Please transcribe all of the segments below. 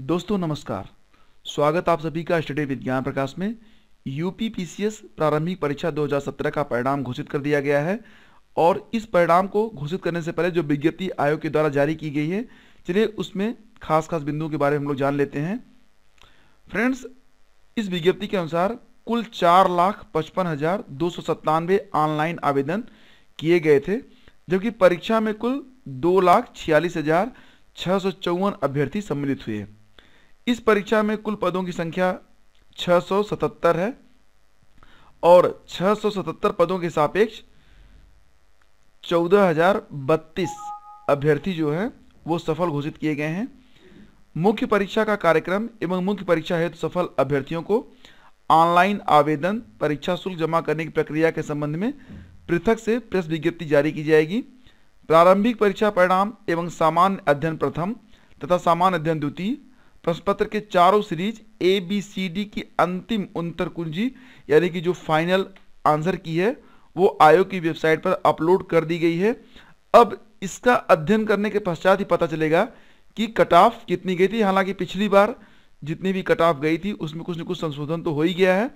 दोस्तों नमस्कार स्वागत आप सभी का स्टडी विज्ञान प्रकाश में यूपी पीसीएस प्रारंभिक परीक्षा 2017 का परिणाम घोषित कर दिया गया है और इस परिणाम को घोषित करने से पहले जो विज्ञप्ति आयोग के द्वारा जारी की गई है चलिए उसमें खास खास बिंदुओं के बारे में हम लोग जान लेते हैं फ्रेंड्स इस विज्ञप्ति के अनुसार कुल चार लाख पचपन हजार दो सौ सत्तानवे ऑनलाइन आवेदन किए गए थे जबकि परीक्षा में कुल दो लाख छियालीस हजार छः सौ चौवन अभ्यर्थी सम्मिलित हुए इस परीक्षा में कुल पदों की संख्या 677 है और 677 पदों के सापेक्ष चौदह अभ्यर्थी जो है वो सफल घोषित किए गए हैं मुख्य परीक्षा का कार्यक्रम एवं मुख्य परीक्षा हेतु तो सफल अभ्यर्थियों को ऑनलाइन आवेदन परीक्षा शुल्क जमा करने की प्रक्रिया के संबंध में पृथक से प्रेस विज्ञप्ति जारी की जाएगी प्रारंभिक परीक्षा परिणाम एवं सामान्य अध्ययन प्रथम तथा सामान्य अध्ययन द्वितीय प्रश्न पत्र के चारों series A B C D की अंतिम उत्तर कुंजी यानी कि जो फाइनल आंसर की है वो आयोग की वेबसाइट पर अपलोड कर दी गई है अब इसका अध्ययन करने के पश्चात ही पता चलेगा कि कट ऑफ कितनी गई थी हालांकि पिछली बार जितनी भी कट ऑफ गई थी उसमें कुछ न कुछ संशोधन तो हो ही गया है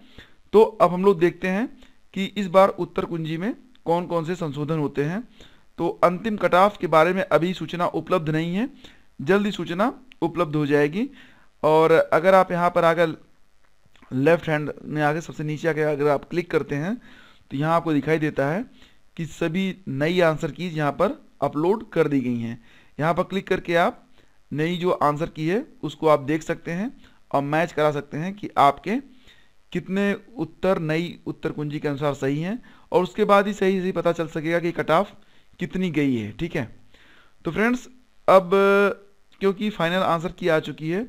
तो अब हम लोग देखते हैं कि इस बार उत्तर कुंजी में कौन कौन से संशोधन होते हैं तो अंतिम कट ऑफ के बारे में अभी सूचना उपलब्ध नहीं है जल्दी सूचना उपलब्ध हो जाएगी और अगर आप यहाँ पर आकर लेफ्ट हैंड में आगे सबसे नीचे आकर अगर आप क्लिक करते हैं तो यहाँ आपको दिखाई देता है कि सभी नई आंसर कीज यहाँ पर अपलोड कर दी गई हैं यहाँ पर क्लिक करके आप नई जो आंसर की है उसको आप देख सकते हैं और मैच करा सकते हैं कि आपके कितने उत्तर नई उत्तर कुंजी के अनुसार सही हैं और उसके बाद ही सही सही पता चल सकेगा कि कट ऑफ कितनी गई है ठीक है तो फ्रेंड्स अब क्योंकि फाइनल आंसर की आ चुकी है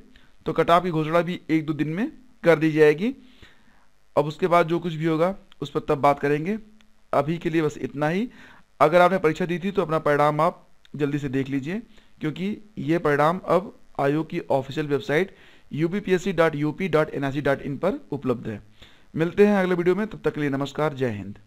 तो कटाप की घोषणा भी एक दो दिन में कर दी जाएगी अब उसके बाद जो कुछ भी होगा उस पर तब बात करेंगे अभी के लिए बस इतना ही अगर आपने परीक्षा दी थी तो अपना परिणाम आप जल्दी से देख लीजिए क्योंकि ये परिणाम अब आयोग की ऑफिशियल वेबसाइट यू पर उपलब्ध है मिलते हैं अगले वीडियो में तब तक के लिए नमस्कार जय हिंद